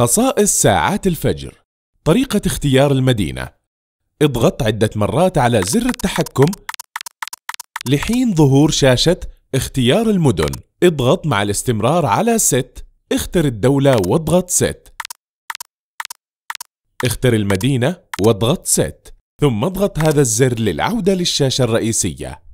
خصائص ساعات الفجر طريقة اختيار المدينة اضغط عدة مرات على زر التحكم لحين ظهور شاشة اختيار المدن اضغط مع الاستمرار على ست اختر الدولة واضغط ست اختر المدينة واضغط ست ثم اضغط هذا الزر للعودة للشاشة الرئيسية